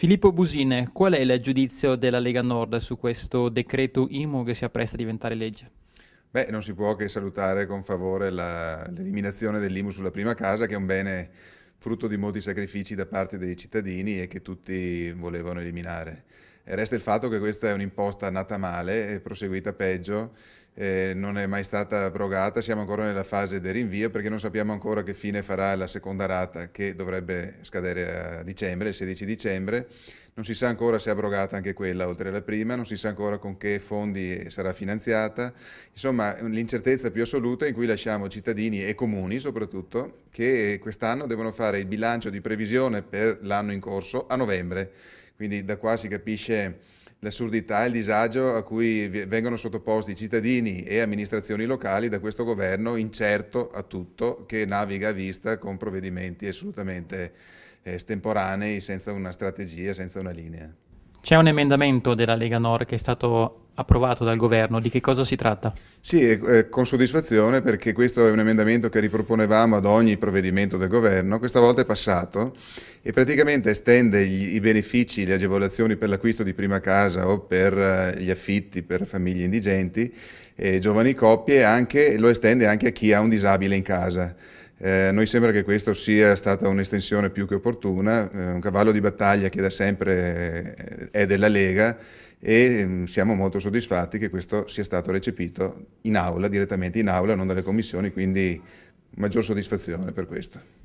Filippo Busine, qual è il giudizio della Lega Nord su questo decreto IMU che si appresta a diventare legge? Beh, non si può che salutare con favore l'eliminazione dell'IMU sulla prima casa, che è un bene frutto di molti sacrifici da parte dei cittadini e che tutti volevano eliminare. Resta il fatto che questa è un'imposta nata male e proseguita peggio, eh, non è mai stata abrogata, siamo ancora nella fase del rinvio perché non sappiamo ancora che fine farà la seconda rata che dovrebbe scadere a dicembre, il 16 dicembre, non si sa ancora se è abrogata anche quella oltre alla prima, non si sa ancora con che fondi sarà finanziata, insomma l'incertezza più assoluta in cui lasciamo cittadini e comuni soprattutto che quest'anno devono fare il bilancio di previsione per l'anno in corso a novembre quindi da qua si capisce l'assurdità e il disagio a cui vengono sottoposti cittadini e amministrazioni locali da questo governo incerto a tutto che naviga a vista con provvedimenti assolutamente eh, estemporanei, senza una strategia, senza una linea. C'è un emendamento della Lega Nord che è stato approvato dal governo, di che cosa si tratta? Sì, eh, con soddisfazione perché questo è un emendamento che riproponevamo ad ogni provvedimento del governo, questa volta è passato e praticamente estende gli, i benefici, le agevolazioni per l'acquisto di prima casa o per eh, gli affitti per famiglie indigenti, e giovani coppie, e lo estende anche a chi ha un disabile in casa. Eh, noi sembra che questa sia stata un'estensione più che opportuna, eh, un cavallo di battaglia che da sempre eh, è della Lega e mm, siamo molto soddisfatti che questo sia stato recepito in aula, direttamente in aula, non dalle commissioni, quindi maggior soddisfazione per questo.